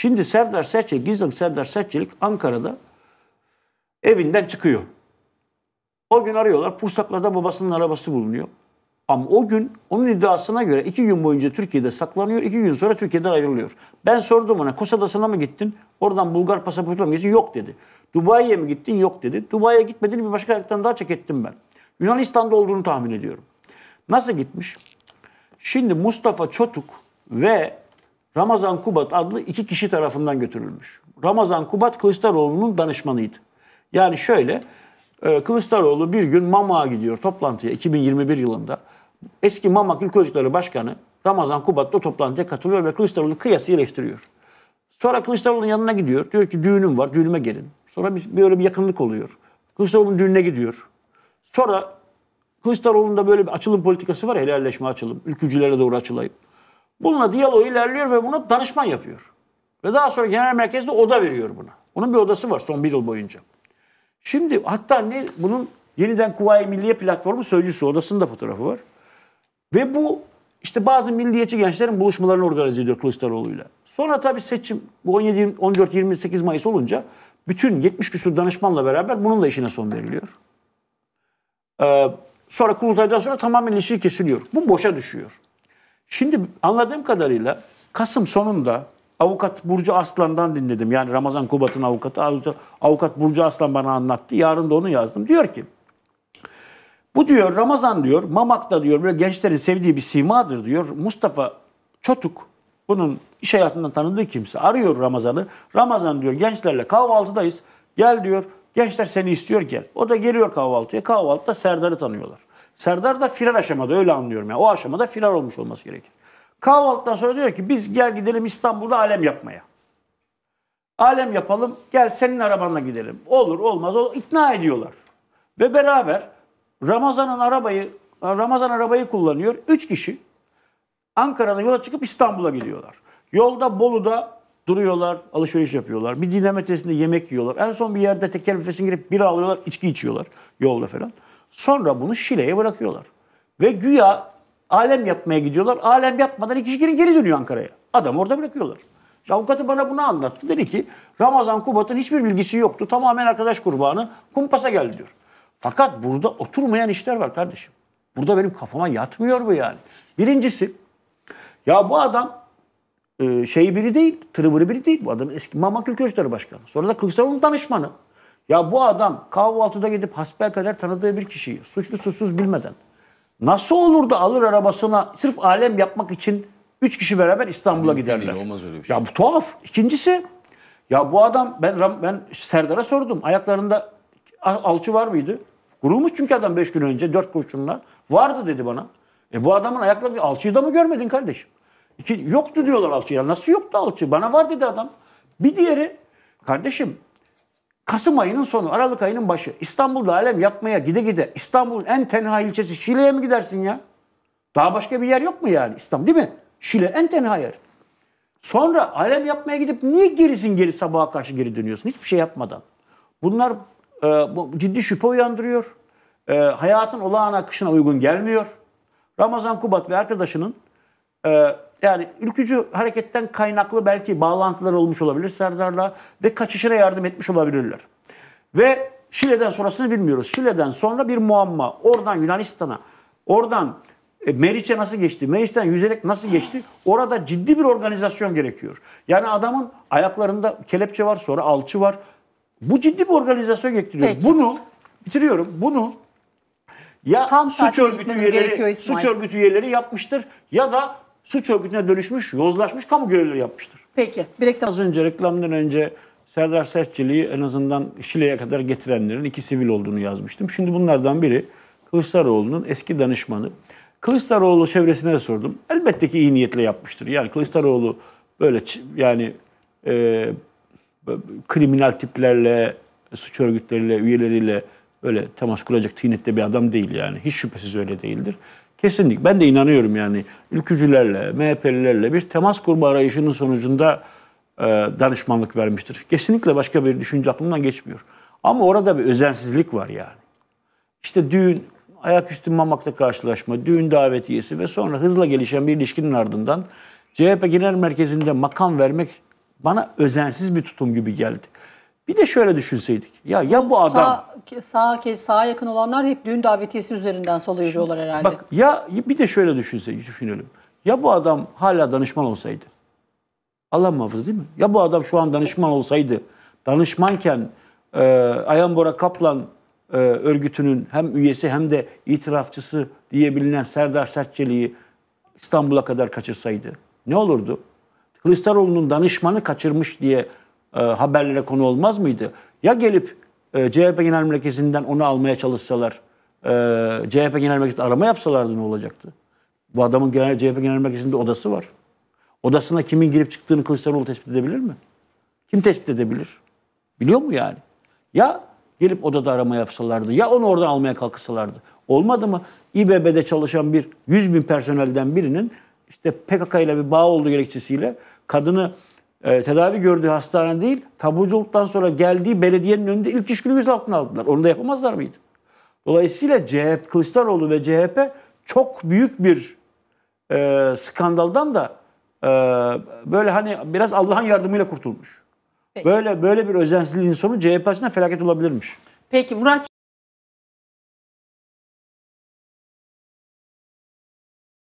Şimdi Serdar Serçe, Gizem Serdar Serçelik Ankara'da evinden çıkıyor. O gün arıyorlar. Pursaklar'da babasının arabası bulunuyor. Ama o gün onun iddiasına göre iki gün boyunca Türkiye'de saklanıyor. iki gün sonra Türkiye'den ayrılıyor. Ben sordum ona Kos Adası'na mı gittin? Oradan Bulgar pasaportuna mı gittin? Yok dedi. Dubai'ye mi gittin? Yok dedi. Dubai'ye gitmediğini bir başka yerden daha çek ettim ben. Yunanistan'da olduğunu tahmin ediyorum. Nasıl gitmiş? Şimdi Mustafa Çotuk ve Ramazan Kubat adlı iki kişi tarafından götürülmüş. Ramazan Kubat Kılıçdaroğlu'nun danışmanıydı. Yani şöyle, e, Kılıçdaroğlu bir gün Mama'ya gidiyor toplantıya 2021 yılında. Eski Mama Kültür Çocukları Başkanı Ramazan Kubat Kubat'ta toplantıya katılıyor ve Kılıçdaroğlu kıyası eleştiriyor. Sonra Kılıçdaroğlu'nun yanına gidiyor. Diyor ki düğünüm var, düğünüme gelin. Sonra bir, böyle bir yakınlık oluyor. Kılıçdaroğlu'nun düğününe gidiyor. Sonra Kılıçdaroğlu'nun da böyle bir açılım politikası var ya, helalleşme açılım, ülkücülere doğru açılayım. Bununla diyalog ilerliyor ve buna danışman yapıyor. Ve daha sonra genel merkezde oda veriyor buna. Onun bir odası var son bir yıl boyunca. Şimdi hatta ne bunun yeniden Kuvayi Milliye Platformu sözcüsü odasında fotoğrafı var. Ve bu işte bazı milliyetçi gençlerin buluşmalarını organize ediyor Kılıçdaroğlu'yla. Sonra tabii seçim bu 17. 14-28 Mayıs olunca bütün 70 küsur danışmanla beraber bunun da işine son veriliyor. Ee, sonra kurultaydan sonra tamamen ilişki kesiliyor. Bu boşa düşüyor. Şimdi anladığım kadarıyla Kasım sonunda avukat Burcu Aslan'dan dinledim. Yani Ramazan Kubat'ın avukatı. Avukat Burcu Aslan bana anlattı. Yarın da onu yazdım. Diyor ki bu diyor Ramazan diyor Mamak'ta diyor böyle gençlerin sevdiği bir simadır diyor. Mustafa Çotuk bunun iş hayatından tanıdığı kimse arıyor Ramazan'ı. Ramazan diyor gençlerle kahvaltıdayız. Gel diyor gençler seni istiyor gel. O da geliyor kahvaltıya. Kahvaltıda Serdar'ı tanıyorlar. Serdar da firar aşamada öyle anlıyorum. Yani. O aşamada firar olmuş olması gerekir. Kahvaltıdan sonra diyor ki biz gel gidelim İstanbul'da alem yapmaya. Alem yapalım gel senin arabanla gidelim. Olur olmaz olur. ikna ediyorlar. Ve beraber Ramazan'ın arabayı Ramazan arabayı kullanıyor. Üç kişi Ankara'dan yola çıkıp İstanbul'a gidiyorlar. Yolda Bolu'da duruyorlar, alışveriş yapıyorlar. Bir dinleme yemek yiyorlar. En son bir yerde tekel büfesine girip bira alıyorlar, içki içiyorlar yolda falan. Sonra bunu Şile'ye bırakıyorlar. Ve güya alem yapmaya gidiyorlar. Alem yapmadan iki şirketin geri dönüyor Ankara'ya. Adam orada bırakıyorlar. İşte avukatı bana bunu anlattı. Dedi ki Ramazan Kubat'ın hiçbir bilgisi yoktu. Tamamen arkadaş kurbanı. Kumpasa geldi diyor. Fakat burada oturmayan işler var kardeşim. Burada benim kafama yatmıyor bu yani. Birincisi ya bu adam e, şey biri değil, tırıvırı biri değil. Bu adam eski Mamak Ülke Başkanı. Sonra da Kılıçdaroğlu'nun danışmanı. Ya bu adam kahvaltıda gidip kadar tanıdığı bir kişiyi suçlu suçsuz bilmeden nasıl olur da alır arabasına sırf alem yapmak için üç kişi beraber İstanbul'a giderler. Değil, olmaz öyle bir şey. Ya bu tuhaf. İkincisi ya bu adam ben ben Serdar'a sordum. Ayaklarında alçı var mıydı? Kurulmuş çünkü adam beş gün önce dört kurşunla. Vardı dedi bana. E bu adamın ayakları alçıyı da mı görmedin kardeşim? İki, yoktu diyorlar alçı. Ya nasıl yoktu alçı? Bana var dedi adam. Bir diğeri kardeşim Kasım ayının sonu, Aralık ayının başı. İstanbul'da alem yapmaya gide gide İstanbul'un en tenha ilçesi Şile'ye mi gidersin ya? Daha başka bir yer yok mu yani İstanbul değil mi? Şile en tenha yer. Sonra alem yapmaya gidip niye gerisin geri sabaha karşı geri dönüyorsun? Hiçbir şey yapmadan. Bunlar e, bu, ciddi şüphe uyandırıyor. E, hayatın olağan akışına uygun gelmiyor. Ramazan Kubat ve arkadaşının e, yani ülkücü hareketten kaynaklı belki bağlantılar olmuş olabilir Serdar'la ve kaçışına yardım etmiş olabilirler. Ve Şile'den sonrasını bilmiyoruz. Şile'den sonra bir muamma. Oradan Yunanistan'a, oradan e, Meriç'e nasıl geçti? Meriç'ten yüzerek nasıl geçti? Orada ciddi bir organizasyon gerekiyor. Yani adamın ayaklarında kelepçe var, sonra alçı var. Bu ciddi bir organizasyon gerektiriyor. Peki. Bunu bitiriyorum. Bunu ya Tam suç örgütü üyeleri suç örgütü üyeleri yapmıştır ya da suç örgütüne dönüşmüş, yozlaşmış kamu görevlileri yapmıştır. Peki. Birlikte... Az önce reklamdan önce Serdar Sertçili'yi en azından Şile'ye kadar getirenlerin iki sivil olduğunu yazmıştım. Şimdi bunlardan biri Kılıçdaroğlu'nun eski danışmanı. Kılıçdaroğlu çevresine de sordum. Elbette ki iyi niyetle yapmıştır. Yani Kılıçdaroğlu böyle yani e, kriminal tiplerle, suç örgütleriyle, üyeleriyle böyle temas kuracak tinette bir adam değil yani. Hiç şüphesiz öyle değildir. Kesinlik. Ben de inanıyorum yani ülkücülerle, MHP'lilerle bir temas kurma arayışının sonucunda e, danışmanlık vermiştir. Kesinlikle başka bir düşünce aklımdan geçmiyor. Ama orada bir özensizlik var yani. İşte düğün, ayaküstü mamakta karşılaşma, düğün davetiyesi ve sonra hızla gelişen bir ilişkinin ardından CHP Genel Merkezi'nde makam vermek bana özensiz bir tutum gibi geldi. Bir de şöyle düşünseydik. Ya ya bu adam sağ sağ kes sağa yakın olanlar hep düğün davetiyesi üzerinden sola yürüyorlar herhalde. Bak ya bir de şöyle düşünseydik düşünelim. Ya bu adam hala danışman olsaydı. Allah muhafaza değil mi? Ya bu adam şu an danışman olsaydı. Danışmanken e, Ayhan Bora Kaplan e, örgütünün hem üyesi hem de itirafçısı diye bilinen Serdar Sertçeli'yi İstanbul'a kadar kaçırsaydı ne olurdu? Kılıçdaroğlu'nun danışmanı kaçırmış diye e, haberlere konu olmaz mıydı? Ya gelip e, CHP Genel Merkezi'nden onu almaya çalışsalar, e, CHP Genel Merkezi'nde arama yapsalardı ne olacaktı? Bu adamın genel, CHP Genel Merkezi'nde odası var. Odasına kimin girip çıktığını Kılıçdaroğlu tespit edebilir mi? Kim tespit edebilir? Biliyor mu yani? Ya gelip odada arama yapsalardı, ya onu oradan almaya kalksalardı. Olmadı mı? İBB'de çalışan bir 100 bin personelden birinin işte PKK ile bir bağ olduğu gerekçesiyle kadını e, tedavi gördüğü hastane değil, taburculuktan sonra geldiği belediyenin önünde ilk iş günü gözaltına aldılar. Onu da yapamazlar mıydı? Dolayısıyla CHP, Kılıçdaroğlu ve CHP çok büyük bir e, skandaldan da e, böyle hani biraz Allah'ın yardımıyla kurtulmuş. Peki. Böyle böyle bir özensizliğin sonu CHP açısından felaket olabilirmiş. Peki Murat